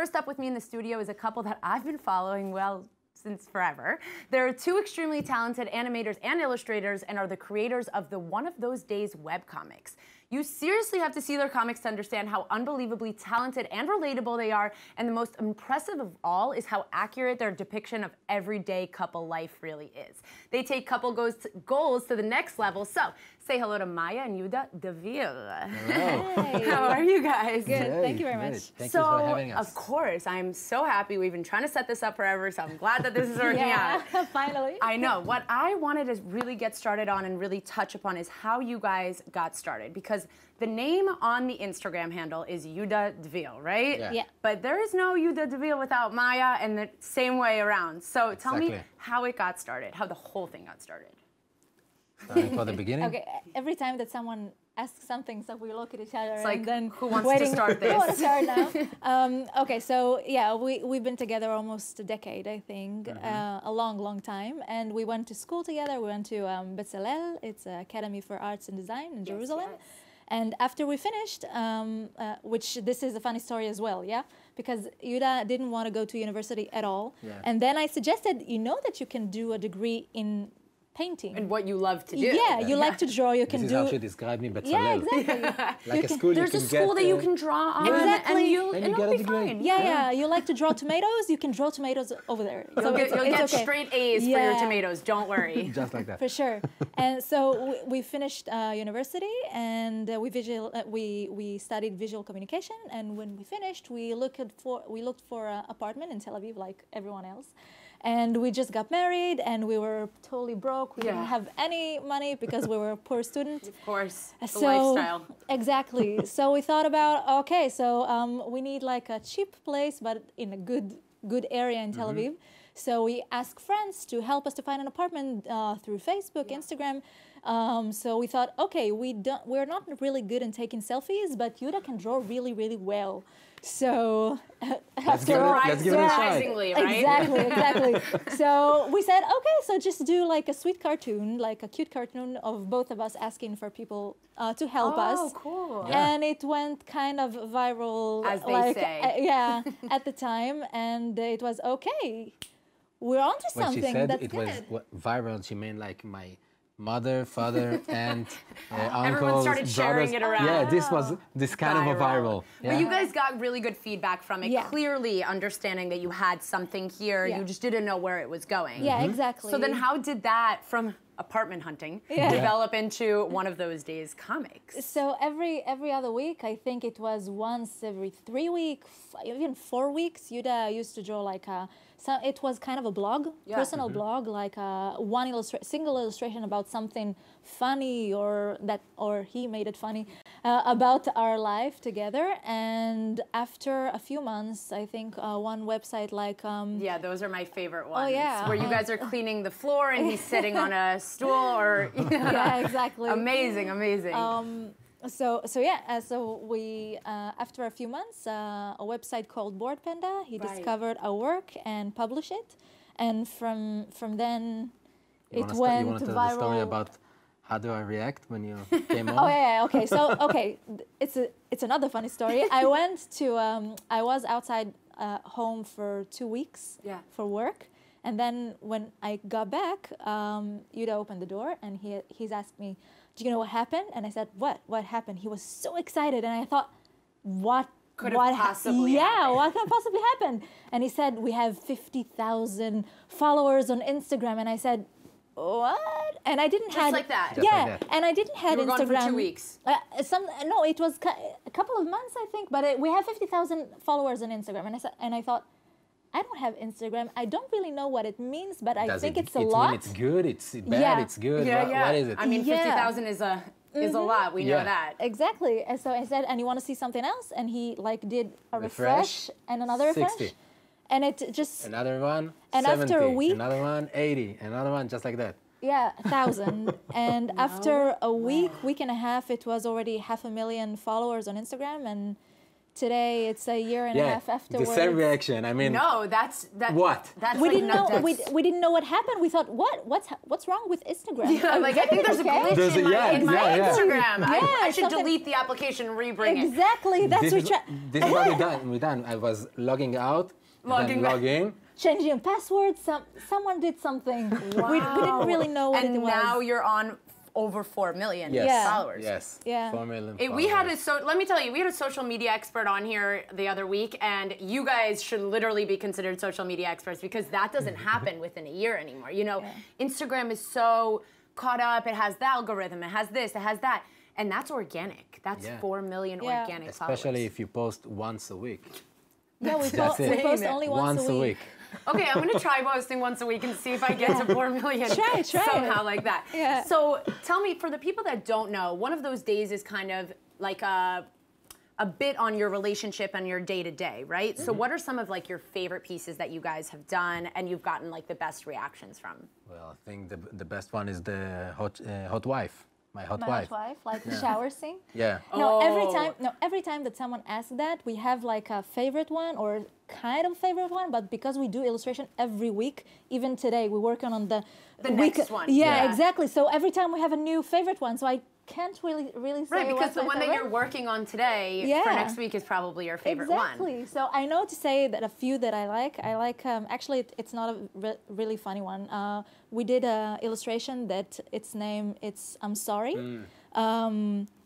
First up with me in the studio is a couple that I've been following well since forever. They're two extremely talented animators and illustrators and are the creators of the One of Those Days webcomics. You seriously have to see their comics to understand how unbelievably talented and relatable they are, and the most impressive of all is how accurate their depiction of everyday couple life really is. They take couple goals to the next level. So Say hello to Maya and Yuda Deville. Hello. Hey. How are you guys? Good. Thank you very good. much. Thank so, you for having us. Of course, I'm so happy. We've been trying to set this up forever, so I'm glad that this is working yeah, out. Finally. I know. What I wanted to really get started on and really touch upon is how you guys got started because the name on the Instagram handle is Yuda Deville, right? Yeah. yeah. But there is no Yuda Deville without Maya and the same way around. So tell exactly. me how it got started, how the whole thing got started. Starting for the beginning? Okay, every time that someone asks something, so we look at each other it's and like, then who wants waiting, to start this? Who wants to start now? um, okay, so yeah, we, we've been together almost a decade, I think, mm -hmm. uh, a long, long time. And we went to school together. We went to um, Bezalel, it's an academy for arts and design in yes, Jerusalem. Yes. And after we finished, um, uh, which this is a funny story as well, yeah, because Yuda didn't want to go to university at all. Yeah. And then I suggested, you know, that you can do a degree in painting. And what you love to do. Yeah, you yeah. like to draw. You can this do. This is how she described me, but yeah, exactly. like can, a school. There's a school that you can draw on, exactly. and you, and you it'll be fine. Yeah, yeah, yeah, You like to draw tomatoes? You can draw tomatoes over there. You'll get, it's, you'll it's get okay. straight A's yeah. for your tomatoes. Don't worry. Just like that. For sure. and so we, we finished uh, university, and uh, we visual, uh, we we studied visual communication, and when we finished, we looked for we looked for an apartment in Tel Aviv, like everyone else and we just got married and we were totally broke we yeah. didn't have any money because we were a poor student of course so, lifestyle exactly so we thought about okay so um, we need like a cheap place but in a good good area in tel mm-hmm. aviv mm-hmm. so we asked friends to help us to find an apartment uh, through facebook yeah. instagram um, so we thought, okay, we don't, we're not really good in taking selfies, but Yuda can draw really, really well. So let's give it, let's give it a Exactly, exactly. so we said, okay, so just do like a sweet cartoon, like a cute cartoon of both of us asking for people uh, to help oh, us. Oh, cool. Yeah. And it went kind of viral. As they like, say. Uh, yeah, at the time. And it was, okay, we're onto when something. She said That's it good. was viral, she meant like my mother, father, aunt, uh, uncle, brothers. Yeah, this was this kind viral. of a viral. Yeah. But you guys got really good feedback from it. Yeah. Clearly understanding that you had something here, yeah. you just didn't know where it was going. Yeah, mm -hmm. exactly. So then how did that from apartment hunting yeah. develop into one of those days comics? So every every other week, I think it was once every three weeks, even four weeks. Yuda used to draw like a. So it was kind of a blog, yeah. personal mm -hmm. blog, like a one illustra single illustration about something funny or that or he made it funny uh, about our life together. And after a few months, I think uh, one website like um, yeah, those are my favorite oh, ones. Oh yeah, where you guys are cleaning the floor and he's sitting on a stool or you know, yeah, exactly. amazing, amazing. Um, so so yeah uh, so we uh, after a few months uh, a website called board panda he right. discovered our work and published it and from from then you it went viral. to tell the story about how do I react when you came oh, on? oh yeah, yeah, okay. So okay, it's a, it's another funny story. I went to um, I was outside uh, home for two weeks yeah. for work, and then when I got back, um, Yuda opened the door and he he's asked me, "Do you know what happened?" And I said, "What? What happened?" He was so excited, and I thought, "What could what have possibly yeah happened. what can possibly happen and he said we have 50000 followers on instagram and i said what? And I didn't Just like that. yeah, and I didn't had Instagram. Gone for two weeks. Uh, some no, it was a couple of months I think. But it, we have fifty thousand followers on Instagram, and I said, and I thought. I don't have Instagram. I don't really know what it means, but I Does think it, it's a it lot. it's good, it's bad, yeah. it's good. Yeah, what, yeah. what is it? I mean, 50,000 is a Mm -hmm. is a mm-hmm. lot. We yeah. know that exactly. And so I said, "And you want to see something else?" And he like did a refresh, refresh and another 60. refresh and it just another one and 70, after a week another one 80 another one just like that yeah a thousand and no. after a week week and a half it was already half a million followers on instagram and today it's a year and yeah, a half afterwards. The same reaction. I mean, no, that's that. What? That's we like didn't know. That's... We, we didn't know what happened. We thought, what? What's what's wrong with Instagram? Yeah, like I think there's okay? a glitch there's in my, yeah, in my yeah, Instagram. Yeah, I, I should something... delete the application, and rebring exactly, it. Exactly. That's this what. Is, this is what we done. We done. I was logging out logging, logging. Changing your password, some someone did something. Wow. We, we, didn't really know what and it was. And now you're on over 4 million yes. Yeah. followers. Yes. Yeah. 4 million followers. We had a so let me tell you, we had a social media expert on here the other week and you guys should literally be considered social media experts because that doesn't happen within a year anymore. You know, yeah. Instagram is so caught up, it has the algorithm, it has this, it has that. And that's organic. That's yeah. 4 million organic Especially followers. if you post once a week. Yeah, we, post, we post only once, once a week. A week. okay, I'm gonna try posting once a week and see if I get to four million try, try somehow like that. Yeah. So tell me, for the people that don't know, one of those days is kind of like a a bit on your relationship and your day to day, right? Mm -hmm. So mm-hmm. what are some of like your favorite pieces that you guys have done and you've gotten like the best reactions from? Well, I think the the best one is the hot uh, hot wife my hot my wife. wife, like yeah. shower scene. Yeah. No, oh. every time, no, every time that someone asks that, we have like a favorite one or kind of favorite one, but because we do illustration every week, even today, we're working on the the week, next one. Yeah, yeah, exactly. So every time we have a new favorite one, so I can't really really say right because the one favorite. that you're working on today yeah. for next week is probably your favorite exactly. one. Exactly. So I know to say that a few that I like. I like um, actually it, it's not a re really funny one. Uh, we did an illustration that its name it's I'm sorry. Mm. Um,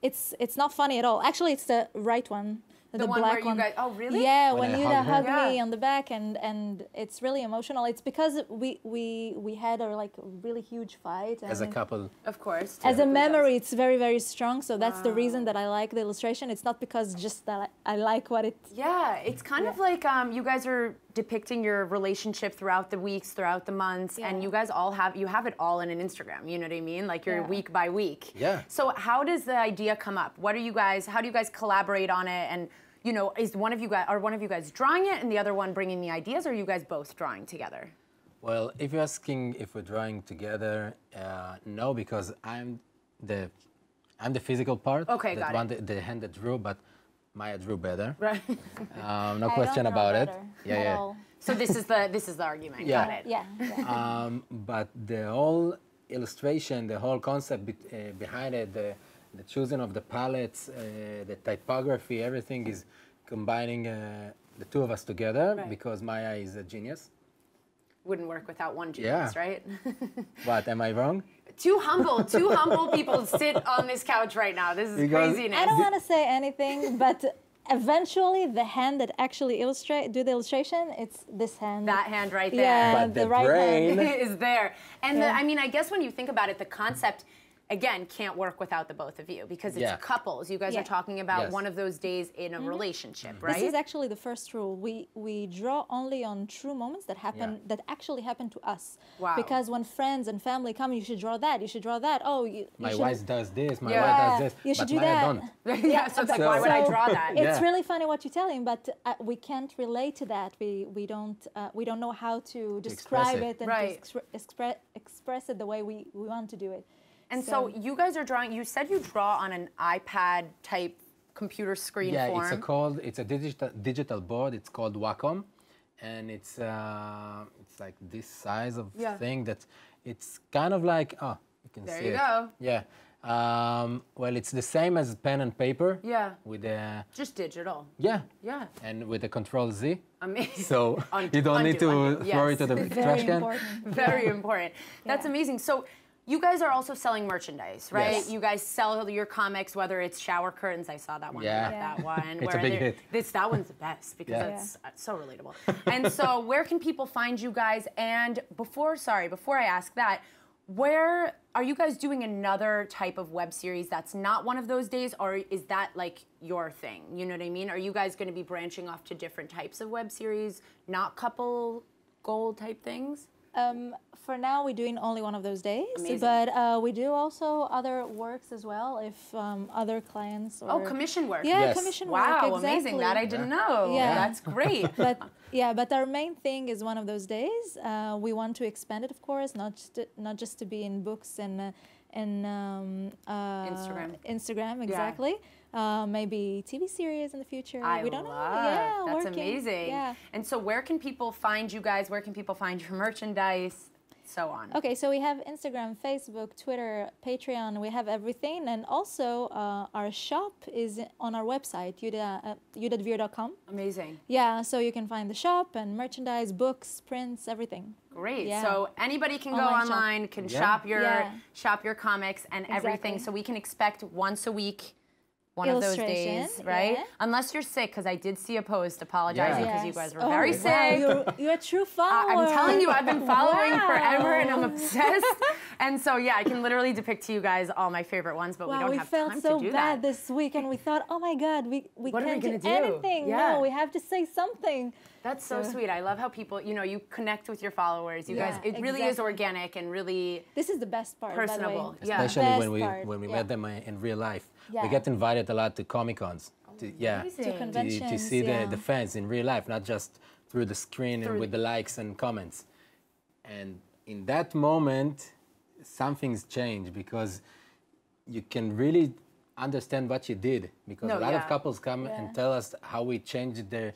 it's it's not funny at all. Actually, it's the right one the, the one black one. Guys, oh really? Yeah, when, when hug me on the back, and and it's really emotional. It's because we we we had a like really huge fight. as a couple, of course. As a memory, it's very very strong. So that's wow. the reason that I like the illustration. It's not because just that I, I like what it. Yeah, it's kind yeah. of like um, you guys are depicting your relationship throughout the weeks, throughout the months, yeah. and you guys all have you have it all in an Instagram. You know what I mean? Like you're yeah. week by week. Yeah. So how does the idea come up? What are you guys? How do you guys collaborate on it? And you know, is one of you guys are one of you guys drawing it and the other one bringing the ideas, or are you guys both drawing together? Well, if you're asking if we're drawing together, uh, no, because I'm the I'm the physical part. Okay, that got one, it. The, the hand that drew, but Maya drew better. Right. Um, no I question about it. Yeah, yeah. So this is the this is the argument. Yeah. Got it. Yeah. yeah. Um, but the whole illustration, the whole concept be, uh, behind it, the, the, choosing of the palettes, uh, the typography, everything is combining uh, the two of us together right. because Maya is a genius. Wouldn't work without one genius, yeah. right? but am I wrong? too humble, too humble people sit on this couch right now. This is because craziness. I don't want to say anything, but eventually the hand that actually illustrate do the illustration, it's this hand. That hand right there. Yeah, but the, the right hand is there. And yeah. the, I mean, I guess when you think about it, the concept again can't work without the both of you because it's yeah. couples. You guys yeah. are talking about yes. one of those days in a mm -hmm. relationship, mm -hmm. right? This is actually the first rule. We we draw only on true moments that happen yeah. that actually happen to us. Wow. Because when friends and family come, you should draw that. You should draw that. Oh, you, my should... wife does this. My wife does this. You should do that. yeah, so it's like so, why would I draw that? It's really funny what you're telling, but uh, we can't relate to that. We we don't uh, we don't know how to describe express it. it and right. expre express it the way we we want to do it. And so, so, you guys are drawing, you said you draw on an iPad type computer screen yeah, form. it's a called, it's a digital, digital board. It's called Wacom. And it's, uh, it's like this size of yeah. thing that it's kind of like, oh, you can there see There you it. go. Yeah. Um, well, it's the same as pen and paper. Yeah. With a just digital. Yeah. Yeah. And with a Control Z. Amazing. So you don't undo, need to undo. throw it to the Very trash can. Important. Very important. That's yeah. amazing. So you guys are also selling merchandise, right? Yes. You guys sell your comics, whether it's shower curtains. I saw that one. Yeah. yeah. That one. it's a big hit. This, that one's the best because yeah. it's yeah. Uh, so relatable. and so where can people find you guys? And before, sorry, before I ask that, where are you guys doing another type of web series that's not one of those days or is that like your thing you know what i mean are you guys going to be branching off to different types of web series not couple goal type things um, for now, we're doing only one of those days, Amazing. but uh, we do also other works as well. If um, other clients oh, or oh commission work, yeah, yes. commission wow, work. Wow, exactly. amazing! That I didn't know. Yeah, that's great. but yeah, but our main thing is one of those days. Uh, we want to expand it, of course, not just to, not just to be in books and uh, and um, uh, Instagram. Instagram, exactly. Yeah uh, maybe TV series in the future. I we don't love. know. Yeah, that's working. amazing. Yeah. And so, where can people find you guys? Where can people find your merchandise? So on. Okay, so we have Instagram, Facebook, Twitter, Patreon. We have everything, and also uh, our shop is on our website, uh, udadveer.com. Amazing. Yeah, so you can find the shop and merchandise, books, prints, everything. Great. Yeah. So anybody can go online, online shop. can yeah. shop your yeah. shop your comics and exactly. everything. So we can expect once a week one of those days, right? Yeah. Unless you're sick, because I did see a post apologizing because yes. you guys were oh, very wow. sick. You're, you're, a true follower. Uh, I'm telling you, I've been following wow. forever, and I'm obsessed. And so yeah, I can literally depict to you guys all my favorite ones, but wow, we don't we have time so to do that. we felt so bad this week, and we thought, oh my God, we, we what can't we do, do, anything. Yeah. No, we have to say something. That's so, sweet. I love how people, you know, you connect with your followers. You yeah, guys, it exactly. really is organic and really. This is the best part. Personable, Especially when we when we yeah. met them uh, in real life. Yeah. We get invited a lot to comic cons. To, oh, yeah, to, to, see the, the fans in real life, not just through the screen through and with the likes and comments. And in that moment, something's changed because you can really understand what you did because no, a lot yeah. of couples come yeah. and tell us how we changed their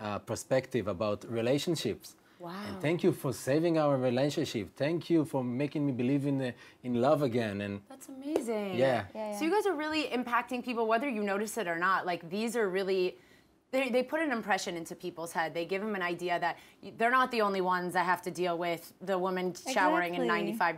uh, perspective about relationships. Wow. And thank you for saving our relationship. Thank you for making me believe in in love again. And that's amazing. Yeah. yeah. So you guys are really impacting people, whether you notice it or not. Like these are really. They, they put an impression into people's head. They give them an idea that they're not the only ones that have to deal with the woman showering in 95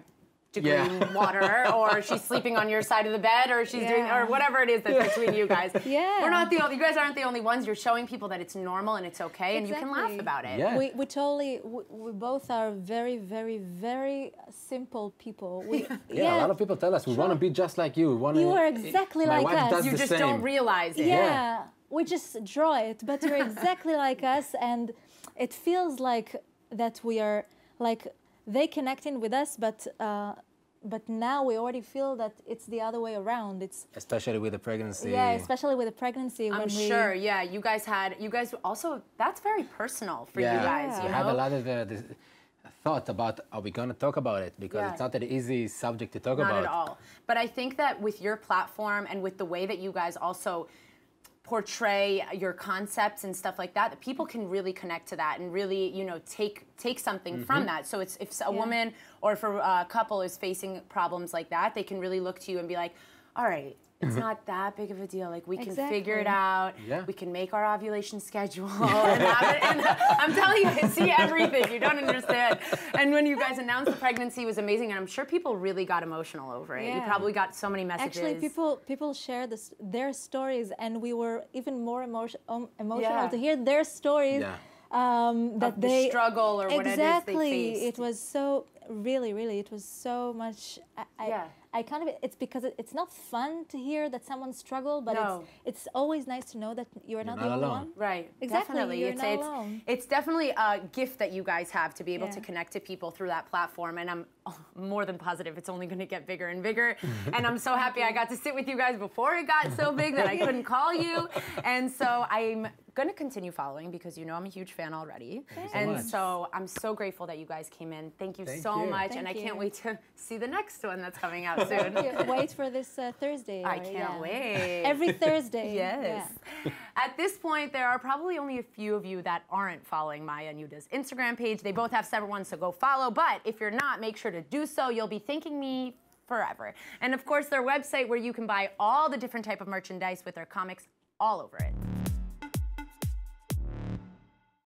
degree yeah. water, or she's sleeping on your side of the bed, or she's yeah. doing, or whatever it is that's yeah. between you guys. Yeah, we're not the only. You guys aren't the only ones. You're showing people that it's normal and it's okay, exactly. and you can laugh about it. Yeah. we, we totally. We, we, both are very, very, very simple people. We, yeah. a lot of people tell us we sure. want to be just like you. We You are exactly it, like us. You just same. don't realize it. yeah we just draw it, but you're exactly like us, and it feels like that we are like they connecting with us, but uh, but now we already feel that it's the other way around. It's especially with the pregnancy. Yeah, especially with the pregnancy. I'm sure. We, yeah, you guys had you guys also that's very personal for yeah, you guys. Yeah. You know? had a lot of the, uh, the thought about are we gonna talk about it because yeah. it's not an easy subject to talk not about. at all. But I think that with your platform and with the way that you guys also portray your concepts and stuff like that, that people can really connect to that and really, you know, take take something mm-hmm. from that. So it's if a yeah. woman or if a couple is facing problems like that, they can really look to you and be like, all right, it's mm-hmm. not that big of a deal. Like we exactly. can figure it out. Yeah. We can make our ovulation schedule. and, it, and I'm telling you, I see everything. You don't understand. And when you guys announced the pregnancy was amazing, and I'm sure people really got emotional over it. Yeah. You probably got so many messages. Actually, people people share this, their stories, and we were even more emotion, um, emotional yeah. to hear their stories. Yeah. Um, that the they struggle or exactly. what it is they faced. It was so really, really. It was so much. I, yeah. I, I kind of it's because it, it's not fun to hear that someone struggled, but no. it's it's always nice to know that you're not, you're not the alone. only one. Right. Exactly. Definitely. You're it's, not it's, alone. It's definitely a gift that you guys have to be able yeah. to connect to people through that platform, and I'm more than positive it's only going to get bigger and bigger. and I'm so happy I got to sit with you guys before it got so big that I couldn't call you, and so I'm going to continue following because you know I'm a huge fan already. Thank and so, so, I'm so grateful that you guys came in. Thank you Thank so you. much, Thank and I can't wait to see the next one that's coming out out soon. wait for this uh, Thursday. I can't yeah. wait. Every Thursday. yes. Yeah. At this point, there are probably only a few of you that aren't following Maya and Yuda's Instagram page. They both have several ones, so go follow. But if you're not, make sure to do so. You'll be thanking me forever. And of course, their website where you can buy all the different type of merchandise with their comics all over it.